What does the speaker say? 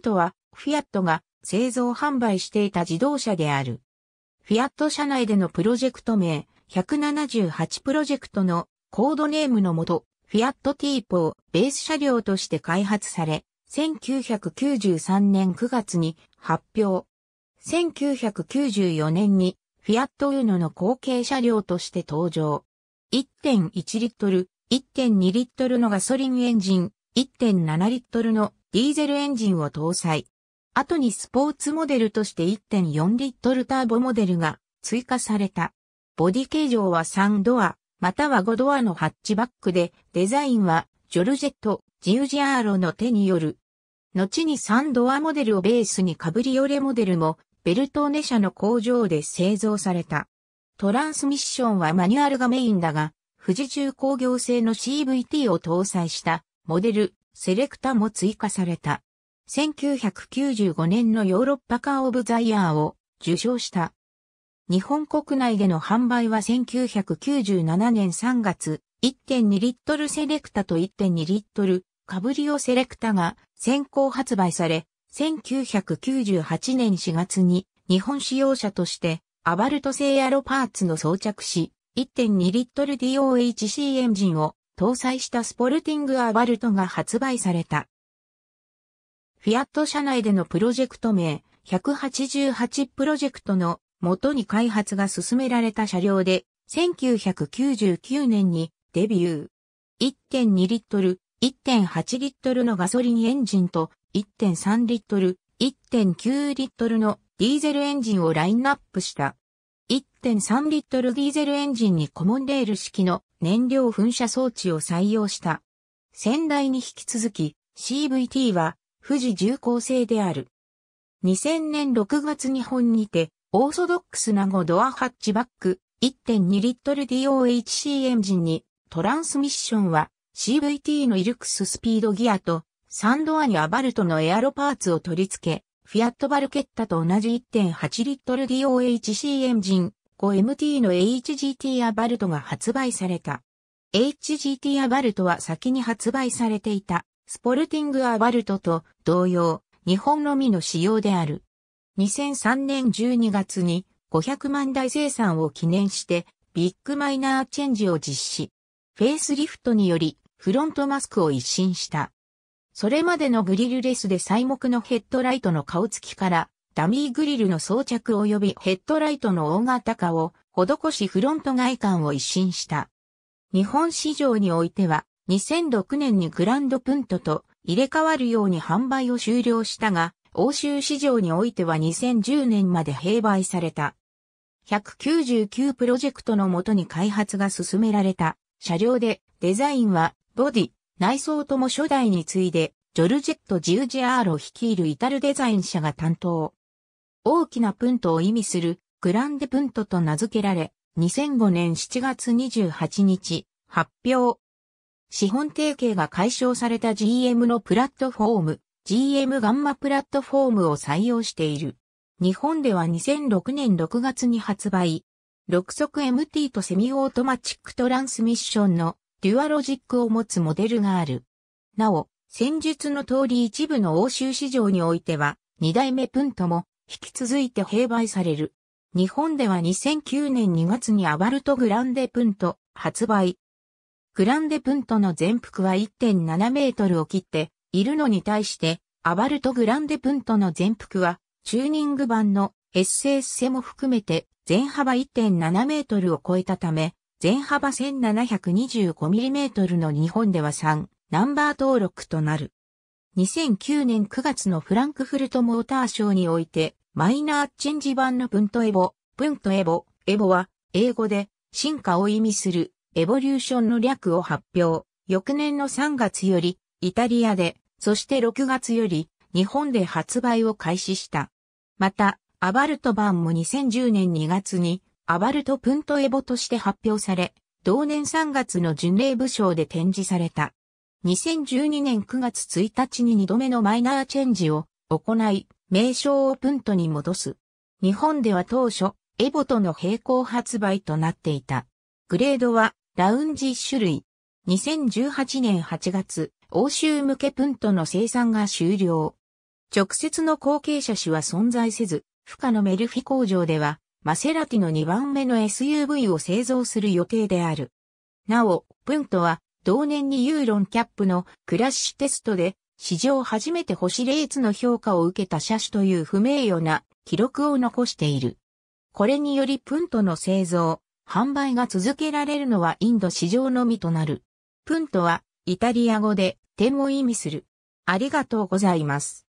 トは、フィアットが製造販売していた自動車である。フィアット社内でのプロジェクト名、178プロジェクトのコードネームのもと、フィアットティーポをベース車両として開発され、1993年9月に発表。1994年にフィアットウーノの後継車両として登場。1.1リットル、1.2リットルのガソリンエンジン、1.7リットルのディーゼルエンジンを搭載。後にスポーツモデルとして1.4リットルターボモデルが追加された。ボディ形状は3ドア、または5ドアのハッチバックで、デザインはジョルジェット・ジウジアーロの手による。後に3ドアモデルをベースにカブリオレモデルも、ベルトーネ社の工場で製造された。トランスミッションはマニュアルがメインだが、富士重工業製の CVT を搭載したモデルセレクタも追加された。1995年のヨーロッパカーオブザイヤーを受賞した。日本国内での販売は1997年3月、1.2リットルセレクタと1.2リットルカブリオセレクタが先行発売され、1998年4月に日本使用者としてアバルト製アロパーツの装着し、1.2リットル DOHC エンジンを搭載したスポルティングアバルトが発売された。フィアット社内でのプロジェクト名、188プロジェクトの元に開発が進められた車両で、1999年にデビュー。1.2リットル、1.8リットルのガソリンエンジンと、1.3リットル、1.9リットルのディーゼルエンジンをラインナップした。1.3リットルディーゼルエンジンにコモンレール式の燃料噴射装置を採用した。先代に引き続き CVT は富士重工製である。2000年6月日本にてオーソドックスな5ドアハッチバック1.2リットル DOHC エンジンにトランスミッションは CVT のイルクススピードギアとサンドアにアバルトのエアロパーツを取り付け、フィアットバルケッタと同じ1.8リットル DOHC エンジン 5MT の HGT アバルトが発売された。HGT アバルトは先に発売されていたスポルティングアバルトと同様、日本のみの仕様である。2003年12月に500万台生産を記念してビッグマイナーチェンジを実施。フェイスリフトによりフロントマスクを一新した。それまでのグリルレスで細目のヘッドライトの顔つきからダミーグリルの装着及びヘッドライトの大型化を施しフロント外観を一新した。日本市場においては2006年にグランドプントと入れ替わるように販売を終了したが、欧州市場においては2010年まで併売された。199プロジェクトのもとに開発が進められた車両でデザインはボディ、内装とも初代に次いでジョルジェット・ジュージアーロ率いるイタルデザイン社が担当。大きなプントを意味するグランデプントと名付けられ、2005年7月28日、発表。資本提携が解消された GM のプラットフォーム、GM ガンマプラットフォームを採用している。日本では2006年6月に発売。6速 MT とセミオートマチックトランスミッションのデュアロジックを持つモデルがある。なお、戦術の通り一部の欧州市場においては、2代目プントも引き続いて併売される。日本では2009年2月にアバルトグランデプント発売。グランデプントの全幅は1.7メートルを切っているのに対して、アバルトグランデプントの全幅はチューニング版の SS セも含めて全幅1.7メートルを超えたため、全幅1 7 2 5トルの日本では3ナンバー登録となる。2009年9月のフランクフルトモーターショーにおいて、マイナーチェンジ版のプントエボ、プントエボ、エボは、英語で、進化を意味する、エボリューションの略を発表。翌年の3月より、イタリアで、そして6月より、日本で発売を開始した。また、アバルト版も2010年2月に、アバルトプントエボとして発表され、同年3月の巡礼部賞で展示された。2012年9月1日に2度目のマイナーチェンジを行い、名称をプントに戻す。日本では当初、エボとの並行発売となっていた。グレードは、ラウンジ1種類。2018年8月、欧州向けプントの生産が終了。直接の後継者種は存在せず、負荷のメルフィ工場では、マセラティの2番目の SUV を製造する予定である。なお、プントは同年にユーロンキャップのクラッシュテストで史上初めて星レツの評価を受けた車種という不名誉な記録を残している。これによりプントの製造、販売が続けられるのはインド市場のみとなる。プントはイタリア語で点を意味する。ありがとうございます。